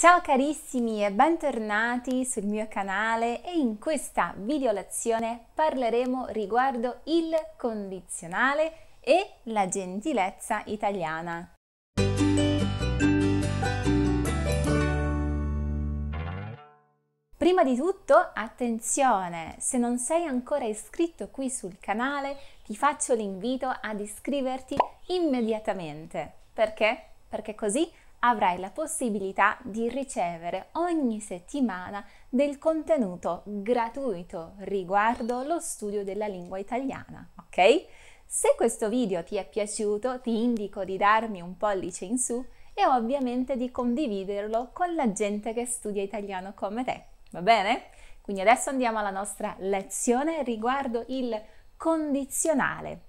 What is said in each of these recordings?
Ciao carissimi e bentornati sul mio canale e in questa video lezione parleremo riguardo il condizionale e la gentilezza italiana. Prima di tutto, attenzione, se non sei ancora iscritto qui sul canale, ti faccio l'invito ad iscriverti immediatamente. Perché? Perché così avrai la possibilità di ricevere ogni settimana del contenuto gratuito riguardo lo studio della lingua italiana, ok? Se questo video ti è piaciuto ti indico di darmi un pollice in su e ovviamente di condividerlo con la gente che studia italiano come te, va bene? Quindi adesso andiamo alla nostra lezione riguardo il condizionale.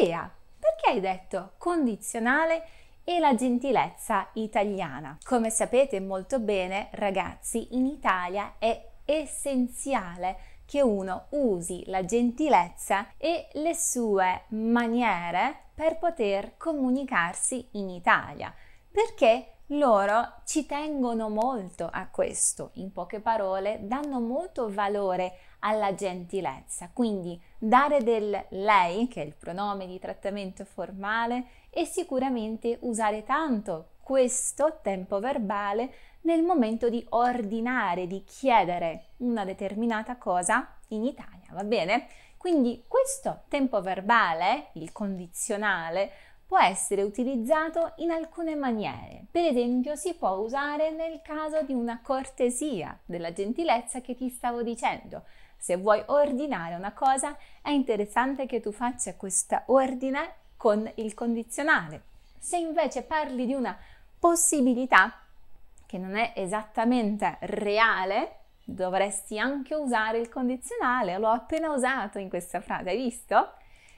Bea, perché hai detto condizionale e la gentilezza italiana. Come sapete molto bene, ragazzi, in Italia è essenziale che uno usi la gentilezza e le sue maniere per poter comunicarsi in Italia, perché loro ci tengono molto a questo, in poche parole, danno molto valore alla gentilezza, quindi dare del lei, che è il pronome di trattamento formale, e sicuramente usare tanto questo tempo verbale nel momento di ordinare, di chiedere una determinata cosa in Italia, va bene? Quindi questo tempo verbale, il condizionale, può essere utilizzato in alcune maniere. Per esempio, si può usare nel caso di una cortesia, della gentilezza che ti stavo dicendo. Se vuoi ordinare una cosa, è interessante che tu faccia questa ordine con il condizionale. Se invece parli di una possibilità che non è esattamente reale, dovresti anche usare il condizionale, l'ho appena usato in questa frase, hai visto?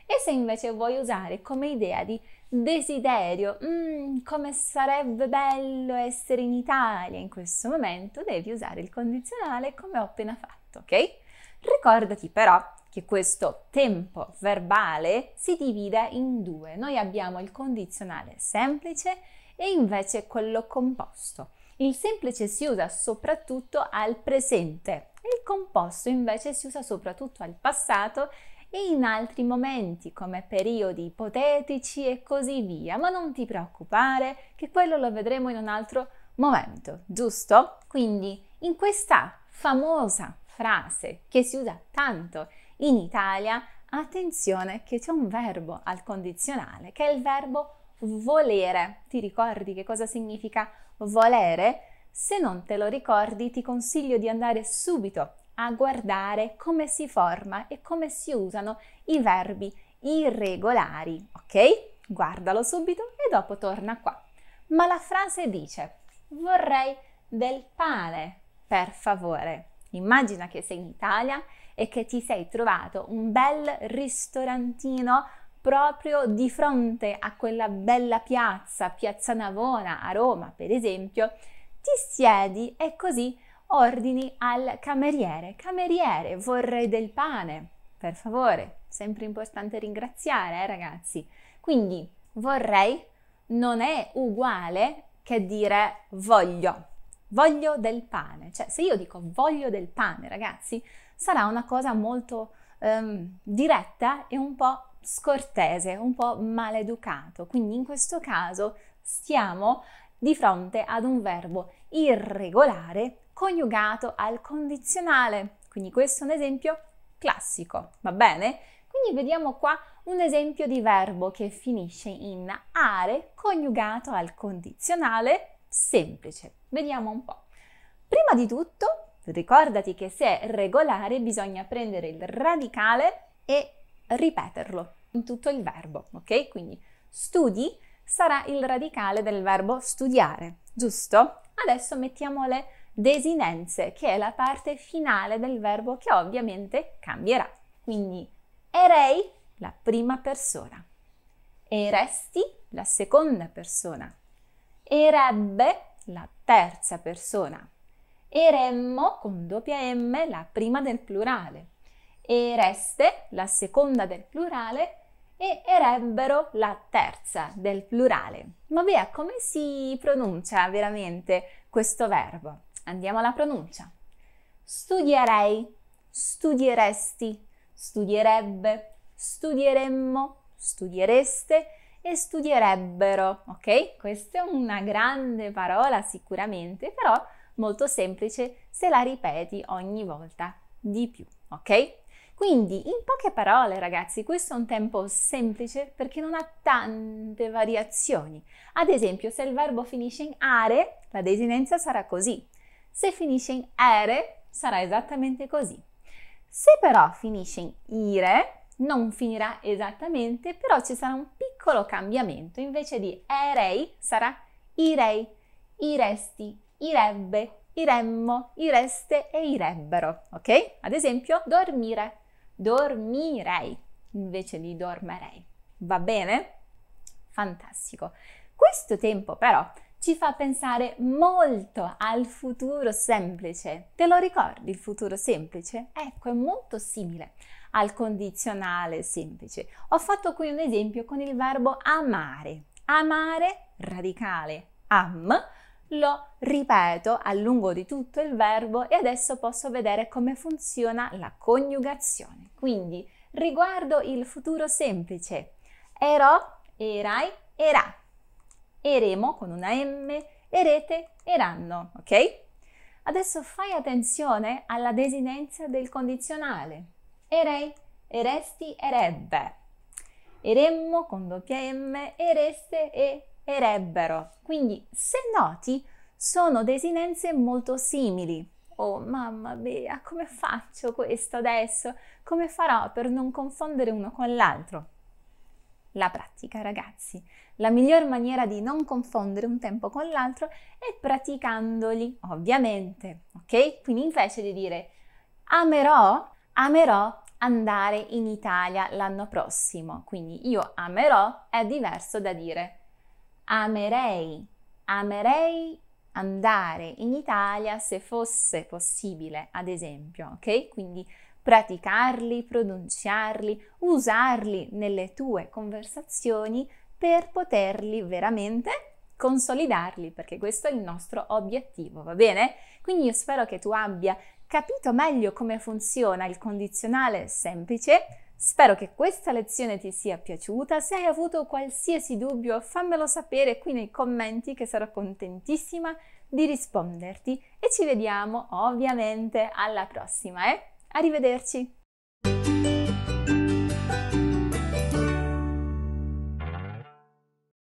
E se invece vuoi usare come idea di desiderio, mm, come sarebbe bello essere in Italia in questo momento, devi usare il condizionale come ho appena fatto, ok? Ricordati però che questo tempo verbale si divida in due. Noi abbiamo il condizionale semplice e invece quello composto. Il semplice si usa soprattutto al presente, il composto invece si usa soprattutto al passato e in altri momenti come periodi ipotetici e così via, ma non ti preoccupare che quello lo vedremo in un altro momento, giusto? Quindi in questa famosa frase che si usa tanto in Italia, attenzione che c'è un verbo al condizionale, che è il verbo volere. Ti ricordi che cosa significa volere? Se non te lo ricordi, ti consiglio di andare subito a guardare come si forma e come si usano i verbi irregolari, ok? Guardalo subito e dopo torna qua. Ma la frase dice: Vorrei del pane, per favore. Immagina che sei in Italia e che ti sei trovato un bel ristorantino proprio di fronte a quella bella piazza, Piazza Navona a Roma per esempio, ti siedi e così ordini al cameriere, cameriere vorrei del pane, per favore, sempre importante ringraziare eh, ragazzi, quindi vorrei non è uguale che dire voglio, voglio del pane, cioè se io dico voglio del pane ragazzi, sarà una cosa molto ehm, diretta e un po' scortese, un po' maleducato. Quindi in questo caso stiamo di fronte ad un verbo irregolare coniugato al condizionale. Quindi questo è un esempio classico, va bene? Quindi vediamo qua un esempio di verbo che finisce in are coniugato al condizionale semplice. Vediamo un po'. Prima di tutto Ricordati che se è regolare bisogna prendere il radicale e ripeterlo in tutto il verbo, ok? Quindi studi sarà il radicale del verbo studiare, giusto? Adesso mettiamo le desinenze, che è la parte finale del verbo che ovviamente cambierà. Quindi erei, la prima persona, eresti, la seconda persona, erebbe, la terza persona eremmo con doppia M la prima del plurale, ereste la seconda del plurale e erebbero la terza del plurale. Ma via come si pronuncia veramente questo verbo? Andiamo alla pronuncia. Studierei, studieresti, studierebbe, studieremmo, studiereste e studierebbero, ok? Questa è una grande parola sicuramente, però molto semplice se la ripeti ogni volta di più, ok? Quindi, in poche parole, ragazzi, questo è un tempo semplice perché non ha tante variazioni. Ad esempio, se il verbo finisce in are, la desinenza sarà così. Se finisce in ere, sarà esattamente così. Se però finisce in ire, non finirà esattamente, però ci sarà un piccolo cambiamento. Invece di erei sarà irei, i iresti, irebbe, iremmo, ireste e irebbero, ok? Ad esempio, dormire, dormirei invece di dormerei. Va bene? Fantastico. Questo tempo però ci fa pensare molto al futuro semplice. Te lo ricordi il futuro semplice? Ecco, è molto simile al condizionale semplice. Ho fatto qui un esempio con il verbo amare. Amare radicale am lo ripeto a lungo di tutto il verbo e adesso posso vedere come funziona la coniugazione. Quindi riguardo il futuro semplice. Ero, erai, era. Eremo con una M, erete, eranno, ok? Adesso fai attenzione alla desinenza del condizionale. Erei, eresti, erebbe. Eremmo con doppia M, ereste e erebbero. Quindi, se noti, sono desinenze molto simili. Oh mamma mia, come faccio questo adesso? Come farò per non confondere uno con l'altro? La pratica, ragazzi. La miglior maniera di non confondere un tempo con l'altro è praticandoli, ovviamente, ok? Quindi invece di dire amerò, amerò andare in Italia l'anno prossimo. Quindi io amerò è diverso da dire amerei, amerei andare in Italia se fosse possibile, ad esempio, ok? Quindi praticarli, pronunciarli, usarli nelle tue conversazioni per poterli veramente consolidarli, perché questo è il nostro obiettivo, va bene? Quindi io spero che tu abbia capito meglio come funziona il condizionale semplice Spero che questa lezione ti sia piaciuta, se hai avuto qualsiasi dubbio fammelo sapere qui nei commenti che sarò contentissima di risponderti e ci vediamo ovviamente alla prossima, eh? Arrivederci!